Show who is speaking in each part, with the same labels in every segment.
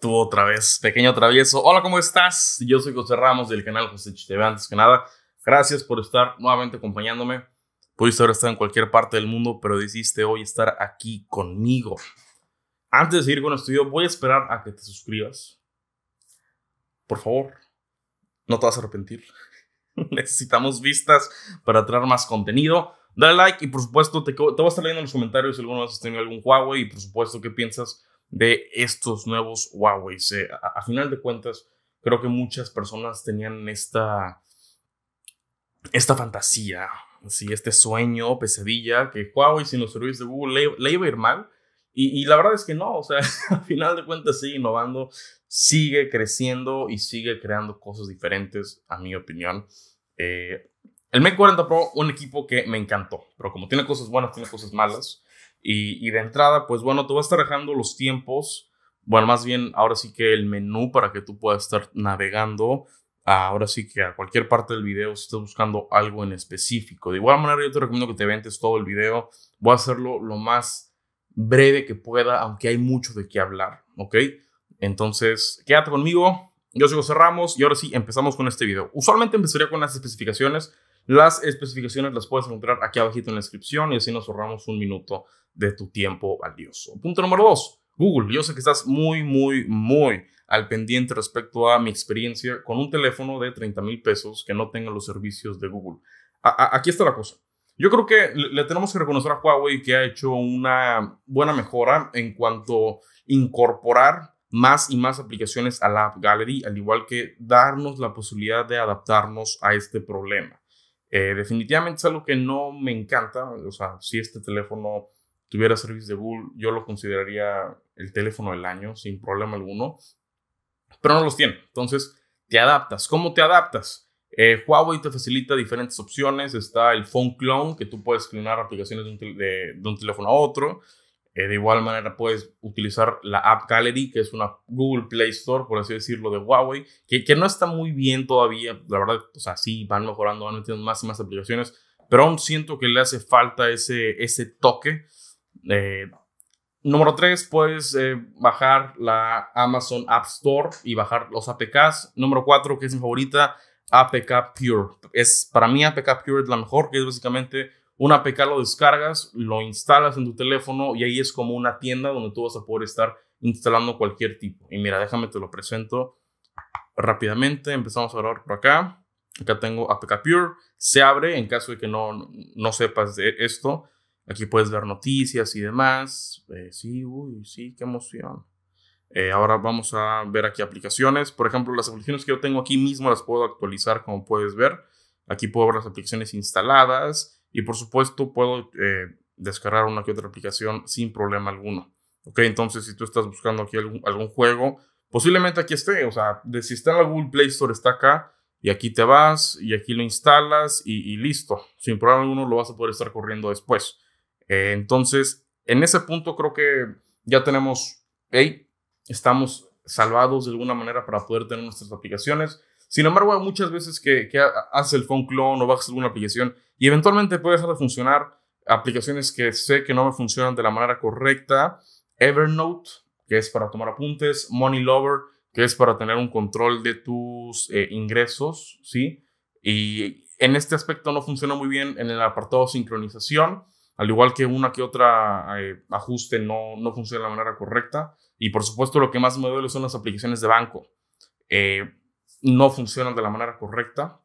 Speaker 1: tú otra vez, pequeño travieso. Hola, ¿cómo estás? Yo soy José Ramos del canal José TV. Antes que nada, gracias por estar nuevamente acompañándome. Pudiste haber estado en cualquier parte del mundo, pero decidiste hoy estar aquí conmigo. Antes de seguir con el estudio, voy a esperar a que te suscribas. Por favor, no te vas a arrepentir. Necesitamos vistas para traer más contenido. Dale like y por supuesto te, te voy a estar leyendo en los comentarios si alguno de has tenido algún Huawei y por supuesto qué piensas de estos nuevos Huawei. a, final de cuentas, creo que muchas personas tenían esta, esta fantasía, ¿sí? este sueño, pesadilla, que Huawei sin los servicios de Google le, iba a ir mal. Y, la verdad es que no, o sea, a final de cuentas sigue innovando, sigue creciendo y sigue creando cosas diferentes, a mi opinión. Eh, el Mate 40 Pro, un equipo que me encantó, pero como tiene cosas buenas, tiene cosas malas. Y, de entrada, pues bueno, tú vas a estar dejando los tiempos. Bueno, más bien, ahora sí que el menú para que tú puedas estar navegando. Ah, ahora sí que a cualquier parte del video, si estás buscando algo en específico. De igual manera, yo te recomiendo que te ventes todo el video. Voy a hacerlo lo más breve que pueda, aunque hay mucho de qué hablar, ¿ok? Entonces, quédate conmigo. Yo sigo cerramos y ahora sí empezamos con este video. Usualmente empezaría con las especificaciones, las especificaciones las puedes encontrar aquí abajito en la descripción y así nos ahorramos un minuto de tu tiempo valioso. Punto número dos, Google. Yo sé que estás muy, muy, muy al pendiente respecto a mi experiencia con un teléfono de 30 mil pesos que no tenga los servicios de Google. aquí está la cosa. Yo creo que le tenemos que reconocer a Huawei que ha hecho una buena mejora en cuanto a incorporar más y más aplicaciones a la App Gallery, al igual que darnos la posibilidad de adaptarnos a este problema. Eh, definitivamente es algo que no me encanta. O sea, si este teléfono tuviera servicio de bull, yo lo consideraría el teléfono del año sin problema alguno. Pero no los tiene. Entonces, te adaptas. ¿Cómo te adaptas? Eh, Huawei te facilita diferentes opciones. Está el Phone Clone, que tú puedes clonar aplicaciones de un teléfono a otro. Eh, de igual manera puedes utilizar la App Gallery, que es una Google Play Store, por así decirlo, de Huawei, que, que no está muy bien todavía, la verdad, pues así sí, van mejorando, van metiendo más y más aplicaciones, pero aún siento que le hace falta ese, ese toque. Eh, número 3, puedes eh, bajar la Amazon App Store y bajar los APKs. Número 4, que es mi favorita, APK Pure. Es, para mí APK Pure es la mejor, que es básicamente un APK lo descargas, lo instalas en tu teléfono y ahí es como una tienda donde tú vas a poder estar instalando cualquier tipo. Y mira, déjame te lo presento rápidamente. Empezamos a grabar por acá. Acá tengo APK Pure. Se abre en caso de que no, no sepas de esto. Aquí puedes ver noticias y demás. Eh, sí, uy, sí, qué emoción. Eh, ahora vamos a ver aquí aplicaciones. Por ejemplo, las aplicaciones que yo tengo aquí mismo las puedo actualizar, como puedes ver. Aquí puedo ver las aplicaciones instaladas. Y por supuesto puedo eh, descargar una que otra aplicación sin problema alguno. Ok, entonces si tú estás buscando aquí algún, juego, posiblemente aquí esté. O sea, de, si está en la Google Play Store está acá y aquí te vas y aquí lo instalas y, listo. Sin problema alguno lo vas a poder estar corriendo después. Eh, entonces, en ese punto creo que ya tenemos, hey, estamos salvados de alguna manera para poder tener nuestras aplicaciones. Sin embargo, muchas veces que, que haces el phone clone o bajas alguna aplicación y eventualmente puede dejar de funcionar aplicaciones que sé que no me funcionan de la manera correcta. Evernote, que es para tomar apuntes, Money Lover, que es para tener un control de tus eh, ingresos, ¿sí? Y en este aspecto no funciona muy bien en el apartado sincronización, al igual que una que otra eh, ajuste no, no funciona de la manera correcta. Y por supuesto lo que más me duele son las aplicaciones de banco. Eh, no funcionan de la manera correcta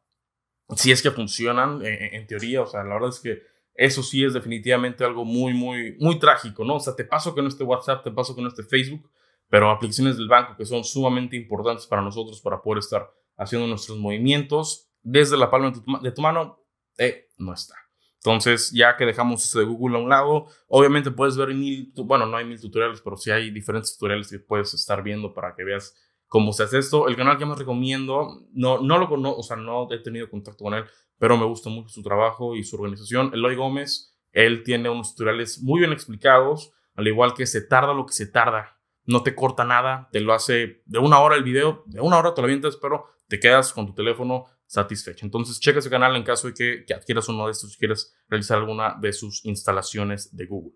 Speaker 1: si es que funcionan eh, eh, en, teoría, o sea, la verdad es que eso sí es definitivamente algo muy, muy, muy trágico, ¿no? O sea, te paso que no esté WhatsApp, te paso que no esté Facebook, pero aplicaciones del banco que son sumamente importantes para nosotros para poder estar haciendo nuestros movimientos desde la palma de tu, mano, eh, no está. Entonces, ya que dejamos esto de Google a un lado, obviamente puedes ver mil, bueno, no hay mil tutoriales, pero sí hay diferentes tutoriales que puedes estar viendo para que veas como se hace esto. El canal que más recomiendo, no, no lo conozco, o sea, no he tenido contacto con él, pero me gusta mucho su trabajo y su organización. Eloy Gómez, él tiene unos tutoriales muy bien explicados, al igual que se tarda lo que se tarda. No te corta nada, te lo hace de una hora el video, de una hora te lo avientas, pero te quedas con tu teléfono satisfecho. Entonces, checa ese canal en caso de que, adquieras uno de estos si quieres realizar alguna de sus instalaciones de Google.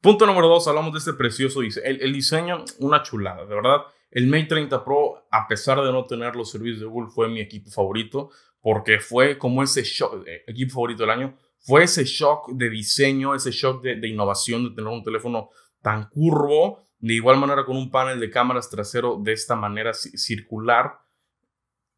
Speaker 1: Punto número dos, hablamos de este precioso diseño. el, diseño, una chulada, de verdad. El Mate 30 Pro, a pesar de no tener los servicios de Google, fue mi equipo favorito porque fue como ese shock, eh, equipo favorito del año, fue ese shock de diseño, ese shock de, innovación de tener un teléfono tan curvo, de igual manera con un panel de cámaras trasero de esta manera circular.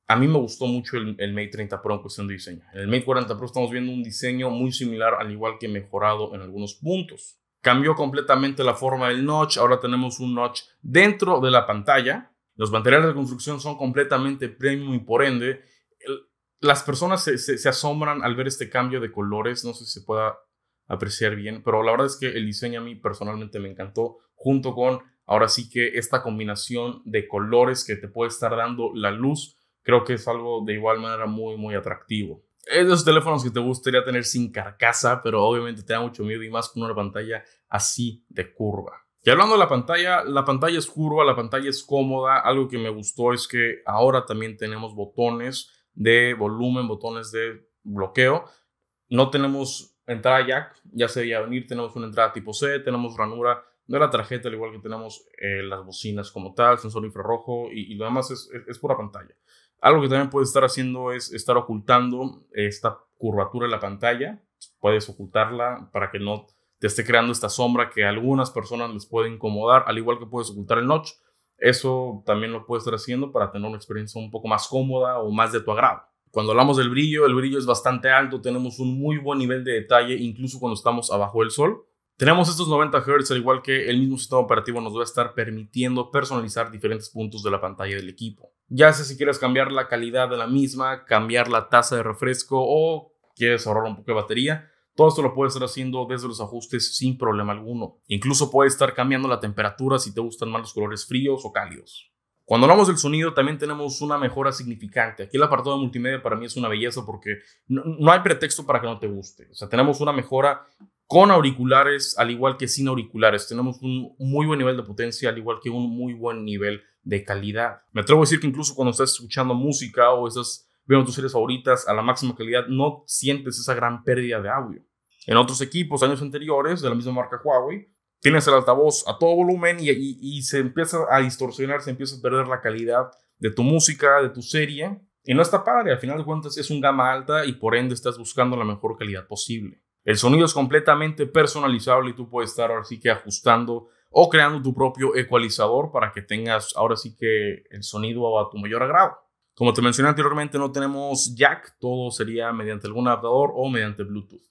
Speaker 1: A mí me gustó mucho el, el, Mate 30 Pro en cuestión de diseño. En el Mate 40 Pro estamos viendo un diseño muy similar, al igual que mejorado en algunos puntos. Cambió completamente la forma del notch. Ahora tenemos un notch dentro de la pantalla. Los materiales de construcción son completamente premium y por ende las personas se, se, asombran al ver este cambio de colores. No sé si se pueda apreciar bien, pero la verdad es que el diseño a mí personalmente me encantó junto con ahora sí que esta combinación de colores que te puede estar dando la luz. Creo que es algo de igual manera muy, muy atractivo es de esos teléfonos que te gustaría tener sin carcasa, pero obviamente te da mucho miedo y más con una pantalla así de curva. Y hablando de la pantalla, la pantalla es curva, la pantalla es cómoda. Algo que me gustó es que ahora también tenemos botones de volumen, botones de bloqueo. No tenemos entrada jack, ya se veía venir, tenemos una entrada tipo C, tenemos ranura de la tarjeta, al igual que tenemos eh, las bocinas como tal, sensor infrarrojo y, lo demás es, es pura pantalla. Algo que también puedes estar haciendo es estar ocultando esta curvatura de la pantalla. Puedes ocultarla para que no te esté creando esta sombra que a algunas personas les puede incomodar, al igual que puedes ocultar el notch. Eso también lo puedes estar haciendo para tener una experiencia un poco más cómoda o más de tu agrado. Cuando hablamos del brillo, el brillo es bastante alto, tenemos un muy buen nivel de detalle incluso cuando estamos abajo del sol. Tenemos estos 90 Hz, al igual que el mismo sistema operativo nos va a estar permitiendo personalizar diferentes puntos de la pantalla del equipo. Ya sea si quieres cambiar la calidad de la misma, cambiar la tasa de refresco o quieres ahorrar un poco de batería, todo esto lo puedes estar haciendo desde los ajustes sin problema alguno. Incluso puedes estar cambiando la temperatura si te gustan más los colores fríos o cálidos. Cuando hablamos del sonido también tenemos una mejora significante. Aquí el apartado de multimedia para mí es una belleza porque no, no, hay pretexto para que no te guste. O sea, tenemos una mejora con auriculares, al igual que sin auriculares. Tenemos un muy buen nivel de potencia, al igual que un muy buen nivel de calidad. Me atrevo a decir que incluso cuando estás escuchando música o estás viendo tus series favoritas a la máxima calidad, no sientes esa gran pérdida de audio. En otros equipos, años anteriores, de la misma marca Huawei, tienes el altavoz a todo volumen y, y se empieza a distorsionar, se empieza a perder la calidad de tu música, de tu serie. Y no está padre, al final de cuentas es un gama alta y por ende estás buscando la mejor calidad posible. El sonido es completamente personalizable y tú puedes estar ahora sí que ajustando o creando tu propio ecualizador para que tengas ahora sí que el sonido a tu mayor agrado. Como te mencioné anteriormente, no tenemos jack, todo sería mediante algún adaptador o mediante Bluetooth.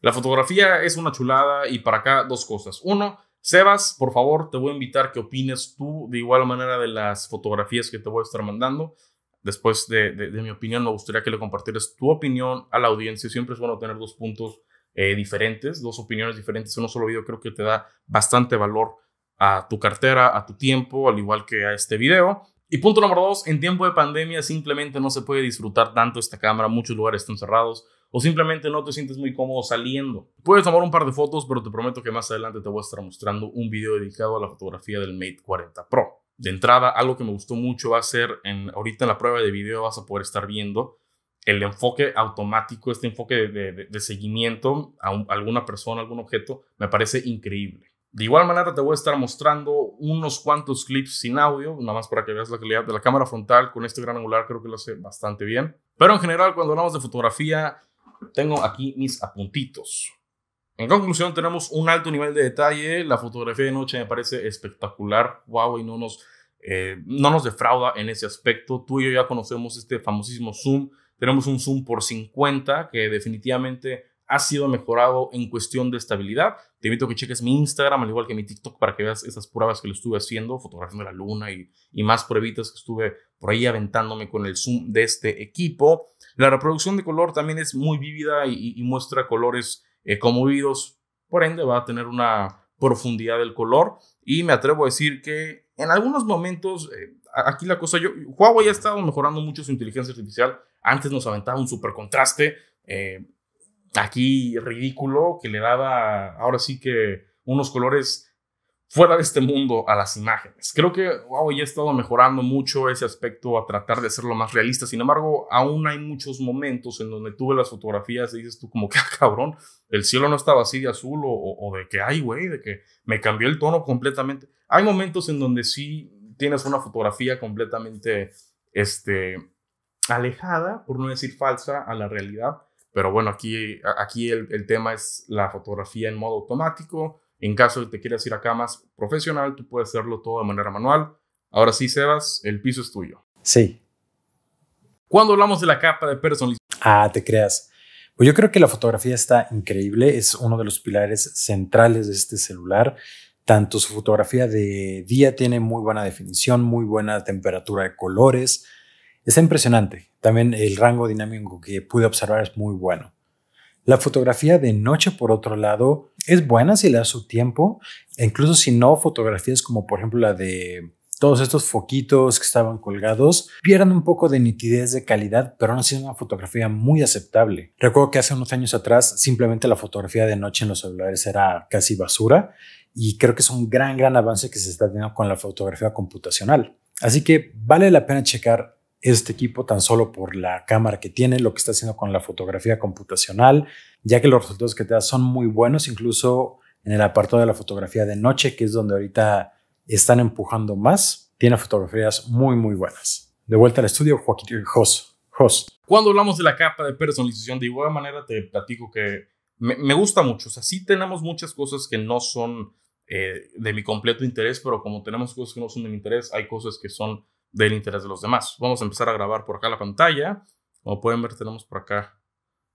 Speaker 1: La fotografía es una chulada y para acá dos cosas. Uno, Sebas, por favor, te voy a invitar que opines tú de igual manera de las fotografías que te voy a estar mandando. Después de, mi opinión, me gustaría que le compartieras tu opinión a la audiencia. Siempre es bueno tener dos puntos eh, diferentes, dos opiniones diferentes en un solo video, creo que te da bastante valor a tu cartera, a tu tiempo, al igual que a este video. Y punto número dos, en tiempo de pandemia simplemente no se puede disfrutar tanto esta cámara, muchos lugares están cerrados o simplemente no te sientes muy cómodo saliendo. Puedes tomar un par de fotos, pero te prometo que más adelante te voy a estar mostrando un video dedicado a la fotografía del Mate 40 Pro. De entrada, algo que me gustó mucho va a ser en, ahorita en la prueba de video vas a poder estar viendo el enfoque automático, este enfoque de, seguimiento a, alguna persona, algún objeto, me parece increíble. De igual manera te voy a estar mostrando unos cuantos clips sin audio, nada más para que veas la calidad de la cámara frontal con este gran angular, creo que lo hace bastante bien. Pero en general, cuando hablamos de fotografía, tengo aquí mis apuntitos. En conclusión, tenemos un alto nivel de detalle, la fotografía de noche me parece espectacular, wow, y no nos... Eh, no nos defrauda en ese aspecto. Tú y yo ya conocemos este famosísimo zoom tenemos un zoom por 50 que definitivamente ha sido mejorado en cuestión de estabilidad. Te invito a que cheques mi Instagram, al igual que mi TikTok, para que veas esas pruebas que lo estuve haciendo, de la luna y, más pruebitas que estuve por ahí aventándome con el zoom de este equipo. La reproducción de color también es muy vívida y, muestra colores eh, conmovidos. Por ende, va a tener una profundidad del color y me atrevo a decir que en algunos momentos, eh, aquí la cosa, yo, Huawei ha estado mejorando mucho su inteligencia artificial, antes nos aventaba un super contraste, eh, aquí ridículo, que le daba ahora sí que unos colores fuera de este mundo a las imágenes. Creo que wow, he estado mejorando mucho ese aspecto a tratar de hacerlo más realista. Sin embargo, aún hay muchos momentos en donde tuve las fotografías y dices tú como que ah, cabrón, el cielo no estaba así de azul o, de que ay güey, de que me cambió el tono completamente. Hay momentos en donde sí tienes una fotografía completamente este alejada, por no decir falsa, a la realidad. Pero bueno, aquí, aquí el, el tema es la fotografía en modo automático en caso de que te quieras ir a camas profesional, tú puedes hacerlo todo de manera manual. Ahora sí, Sebas, el piso es tuyo. Sí. Cuando hablamos de la capa de personalización.
Speaker 2: Ah, te creas. Pues yo creo que la fotografía está increíble. Es uno de los pilares centrales de este celular. Tanto su fotografía de día tiene muy buena definición, muy buena temperatura de colores. Está impresionante. También el rango dinámico que pude observar es muy bueno. La fotografía de noche, por otro lado, es buena si le da su tiempo, e incluso si no fotografías como por ejemplo la de todos estos foquitos que estaban colgados pierden un poco de nitidez de calidad, pero no así es una fotografía muy aceptable. Recuerdo que hace unos años atrás simplemente la fotografía de noche en los celulares era casi basura y creo que es un gran, gran avance que se está teniendo con la fotografía computacional. Así que vale la pena checar este equipo tan solo por la cámara que tiene, lo que está haciendo con la fotografía computacional, ya que los resultados que te da son muy buenos, incluso en el apartado de la fotografía de noche, que es donde ahorita están empujando más, tiene fotografías muy, muy buenas. De vuelta al estudio, Joaquín Jos. Jos.
Speaker 1: Cuando hablamos de la capa de personalización, de igual manera te platico que me, gusta mucho. O sea, sí tenemos muchas cosas que no son eh, de mi completo interés, pero como tenemos cosas que no son de mi interés, hay cosas que son del interés de los demás. Vamos a empezar a grabar por acá la pantalla. Como pueden ver, tenemos por acá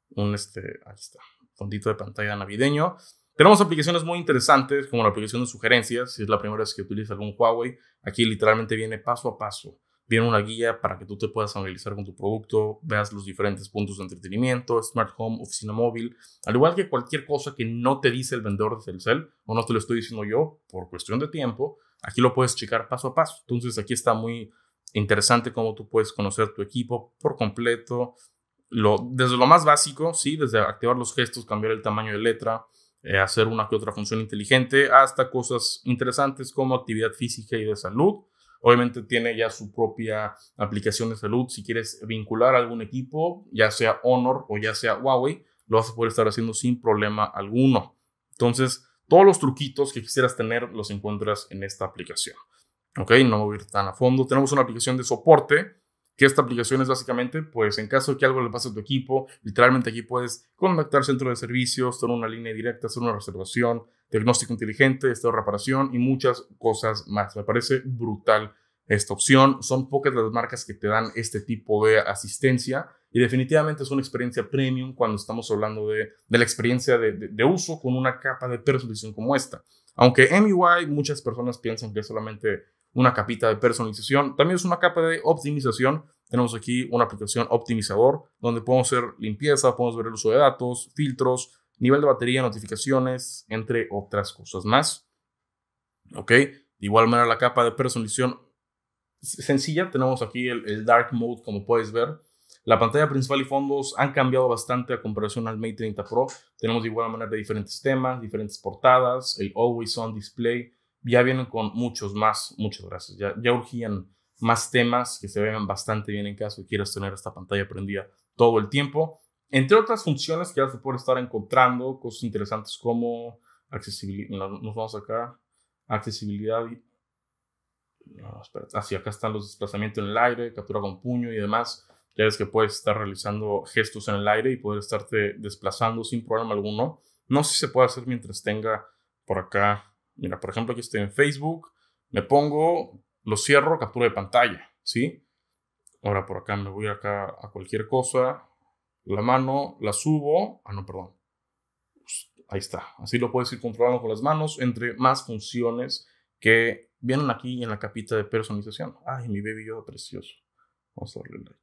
Speaker 1: un este, ahí está, fondito de pantalla navideño. Tenemos aplicaciones muy interesantes, como la aplicación de sugerencias, si es la primera vez que utilizas algún Huawei. Aquí literalmente viene paso a paso. Viene una guía para que tú te puedas analizar con tu producto, veas los diferentes puntos de entretenimiento, smart home, oficina móvil, al igual que cualquier cosa que no te dice el vendedor de Telcel, o no te lo estoy diciendo yo por cuestión de tiempo, aquí lo puedes checar paso a paso. Entonces aquí está muy interesante cómo tú puedes conocer tu equipo por completo, lo, desde lo más básico, ¿sí? desde activar los gestos, cambiar el tamaño de letra, eh, hacer una que otra función inteligente, hasta cosas interesantes como actividad física y de salud. Obviamente tiene ya su propia aplicación de salud. Si quieres vincular a algún equipo, ya sea Honor o ya sea Huawei, lo vas a poder estar haciendo sin problema alguno. Entonces, todos los truquitos que quisieras tener los encuentras en esta aplicación. Ok, no voy a ir tan a fondo. Tenemos una aplicación de soporte, que esta aplicación es básicamente, pues en caso de que algo le pase a tu equipo, literalmente aquí puedes contactar centro de servicios, hacer una línea directa, hacer una reservación, diagnóstico inteligente, estado de reparación y muchas cosas más. Me parece brutal esta opción. Son pocas las marcas que te dan este tipo de asistencia y definitivamente es una experiencia premium cuando estamos hablando de, de la experiencia de, de, uso con una capa de personalización como esta. Aunque MUI muchas personas piensan que es solamente una capita de personalización. También es una capa de optimización. Tenemos aquí una aplicación optimizador donde podemos hacer limpieza, podemos ver el uso de datos, filtros, nivel de batería, notificaciones, entre otras cosas más. ¿Ok? De igual manera la capa de personalización sencilla. Tenemos aquí el, Dark Mode como puedes ver. La pantalla principal y fondos han cambiado bastante a comparación al Mate 30 Pro. Tenemos de igual manera diferentes temas, diferentes portadas, el Always On Display, ya vienen con muchos más. Muchas gracias. Ya, ya urgían más temas que se vean bastante bien en caso y quieras tener esta pantalla prendida todo el tiempo. Entre otras funciones que ya se estar encontrando, cosas interesantes como accesibilidad. Nos vamos acá. Accesibilidad. Y, no, Así, ah, acá están los desplazamientos en el aire, captura con puño y demás. Ya ves que puedes estar realizando gestos en el aire y poder estarte desplazando sin problema alguno. No sé si se puede hacer mientras tenga por acá Mira, por ejemplo, aquí estoy en Facebook, me pongo, lo cierro, captura de pantalla, ¿sí? Ahora por acá me voy acá a cualquier cosa, la mano, la subo, ah, no, perdón. Pues, ahí está, así lo puedes ir controlando con las manos, entre más funciones que vienen aquí en la capita de personalización. Ay, mi bebé yo precioso. Vamos a darle like.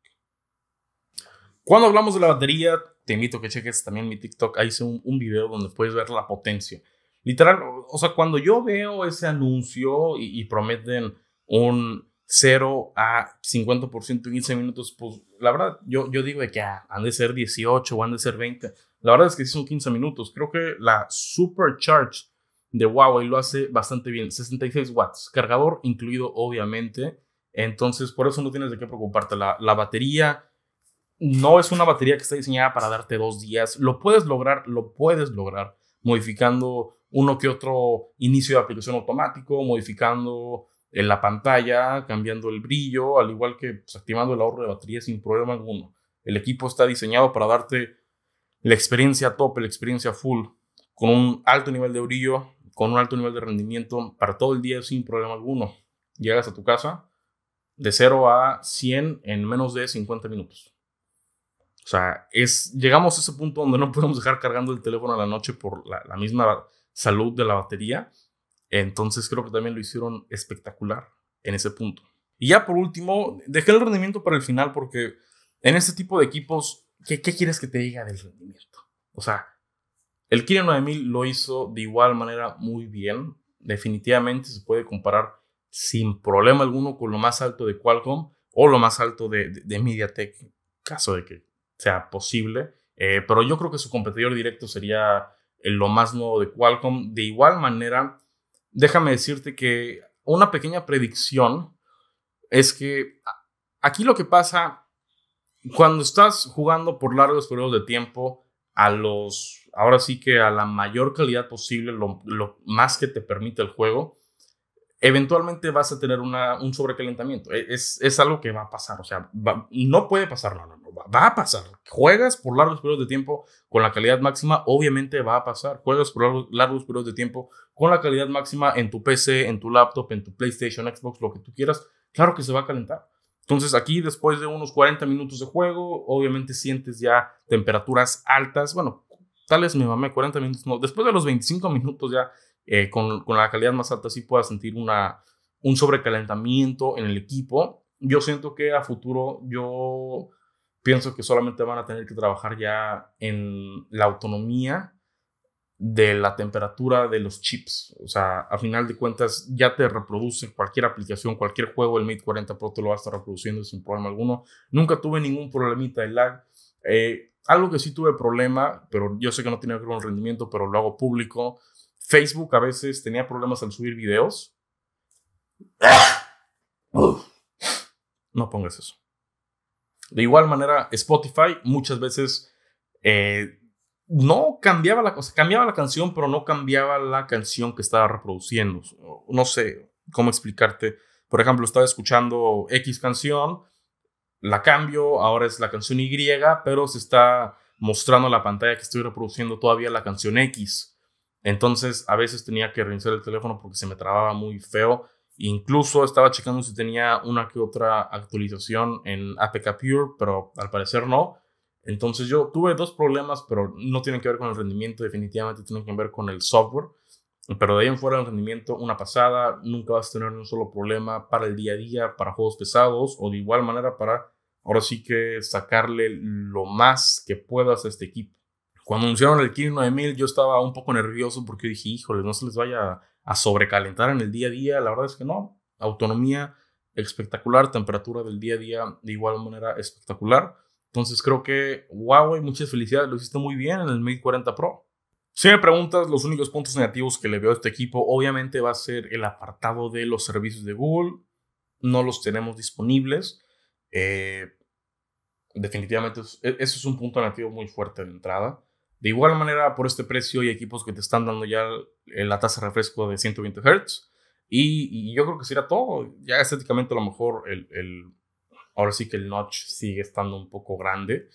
Speaker 1: Cuando hablamos de la batería, te invito que cheques también mi TikTok. Ahí hice un video donde puedes ver la potencia. Literal, o sea, cuando yo veo ese anuncio y, prometen un 0 a 50% en 15 minutos, pues la verdad, yo, yo digo de que ah, han de ser 18 o han de ser 20. La verdad es que sí son 15 minutos. Creo que la Supercharge de Huawei lo hace bastante bien. 66 watts, cargador incluido obviamente. Entonces, por eso no tienes de qué preocuparte. La, la batería no es una batería que está diseñada para darte dos días. Lo puedes lograr, lo puedes lograr modificando uno que otro inicio de aplicación automático, modificando eh, la pantalla, cambiando el brillo, al igual que pues, activando el ahorro de batería sin problema alguno. El equipo está diseñado para darte la experiencia top, la experiencia full, con un alto nivel de brillo, con un alto nivel de rendimiento para todo el día sin problema alguno. Llegas a tu casa de 0 a 100 en menos de 50 minutos. O sea, es, llegamos a ese punto donde no podemos dejar cargando el teléfono a la noche por la misma salud de la batería. Entonces creo que también lo hicieron espectacular en ese punto. Y ya por último, dejé el rendimiento para el final porque en este tipo de equipos, ¿qué, quieres que te diga del rendimiento? O sea, el Kirin 9000 lo hizo de igual manera muy bien. Definitivamente se puede comparar sin problema alguno con lo más alto de Qualcomm o lo más alto de, de, MediaTek, caso de que sea posible. Eh, pero yo creo que su competidor directo sería lo más nuevo de Qualcomm. De igual manera, déjame decirte que una pequeña predicción es que aquí lo que pasa cuando estás jugando por largos periodos de tiempo a los, ahora sí que a la mayor calidad posible, lo más que te permite el juego, eventualmente vas a tener una, un sobrecalentamiento. E, es, es, algo que va a pasar, o sea, no puede pasar, no, no, va, a pasar. Juegas por largos periodos de tiempo con la calidad máxima, obviamente va a pasar. Juegas por largos, periodos de tiempo con la calidad máxima en tu PC, en tu laptop, en tu PlayStation, Xbox, lo que tú quieras, claro que se va a calentar. Entonces aquí después de unos 40 minutos de juego, obviamente sientes ya temperaturas altas, bueno, tal es mi mamá, 40 minutos, no, después de los 25 minutos ya eh, con, la calidad más alta sí pueda sentir una, un sobrecalentamiento en el equipo. Yo siento que a futuro yo pienso que solamente van a tener que trabajar ya en la autonomía de la temperatura de los chips. O sea, a final de cuentas ya te reproduce cualquier aplicación, cualquier juego, el Mate 40 Pro te lo va a estar reproduciendo sin problema alguno. Nunca tuve ningún problemita de lag. Eh, algo que sí tuve problema, pero yo sé que no tiene que ver con el rendimiento, pero lo hago público, Facebook a veces tenía problemas al subir videos. No pongas eso. De igual manera, Spotify muchas veces eh, no cambiaba la cosa, cambiaba la canción, pero no cambiaba la canción que estaba reproduciendo. No sé cómo explicarte. Por ejemplo, estaba escuchando X canción, la cambio, ahora es la canción Y, pero se está mostrando en la pantalla que estoy reproduciendo todavía la canción X. Entonces, a veces tenía que reiniciar el teléfono porque se me trababa muy feo. Incluso estaba checando si tenía una que otra actualización en APK Pure, pero al parecer no. Entonces yo tuve dos problemas, pero no tienen que ver con el rendimiento, definitivamente tienen que ver con el software. Pero de ahí en fuera el rendimiento, una pasada, nunca vas a tener un solo problema para el día a día, para juegos pesados o de igual manera para ahora sí que sacarle lo más que puedas a este equipo. Cuando anunciaron el Kirin 9000 yo estaba un poco nervioso porque dije, híjole, no se les vaya a sobrecalentar en el día a día. La verdad es que no. Autonomía espectacular, temperatura del día a día de igual manera espectacular. Entonces creo que Huawei, muchas felicidades, lo hiciste muy bien en el Mate 40 Pro. Si me preguntas los únicos puntos negativos que le veo a este equipo, obviamente va a ser el apartado de los servicios de Google. No los tenemos disponibles. Eh, definitivamente e, eso es un punto negativo muy fuerte de entrada. De igual manera, por este precio hay equipos que te están dando ya la tasa de refresco de 120 Hz. Y, yo creo que será todo. Ya estéticamente a lo mejor el, el, ahora sí que el notch sigue estando un poco grande,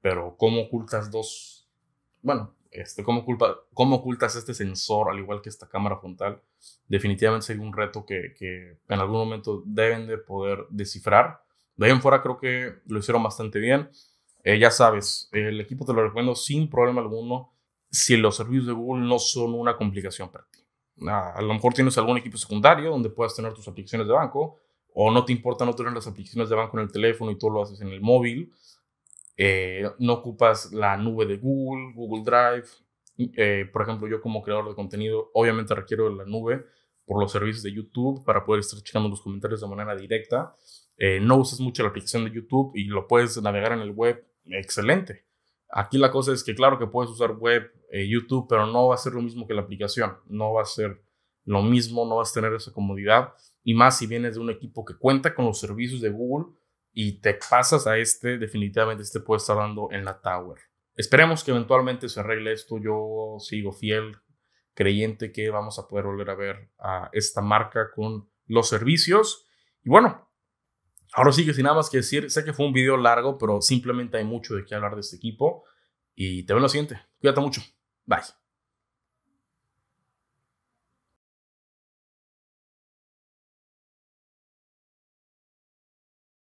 Speaker 1: pero ¿cómo ocultas dos? Bueno, este, ¿cómo, ¿cómo ocultas este sensor al igual que esta cámara frontal? Definitivamente sería un reto que, que en algún momento deben de poder descifrar. De ahí en fuera creo que lo hicieron bastante bien. Eh, ya sabes, el equipo te lo recomiendo sin problema alguno si los servicios de Google no son una complicación para ti. Ah, a, lo mejor tienes algún equipo secundario donde puedas tener tus aplicaciones de banco o no te importa no tener las aplicaciones de banco en el teléfono y tú lo haces en el móvil. Eh, no ocupas la nube de Google, Google Drive. Eh, por ejemplo, yo como creador de contenido obviamente requiero la nube por los servicios de YouTube para poder estar checando los comentarios de manera directa. no usas mucho la aplicación de YouTube y lo puedes navegar en el web excelente. Aquí la cosa es que claro que puedes usar web, eh, YouTube, pero no va a ser lo mismo que la aplicación, no va a ser lo mismo, no vas a tener esa comodidad y más si vienes de un equipo que cuenta con los servicios de Google y te pasas a este, definitivamente este puede estar dando en la tower. Esperemos que eventualmente se arregle esto, yo sigo fiel creyente que vamos a poder volver a ver a esta marca con los servicios y bueno, ahora sí que sin nada más que decir, sé que fue un video largo, pero simplemente hay mucho de qué hablar de este equipo. Y te veo en lo siguiente. Cuídate mucho. Bye.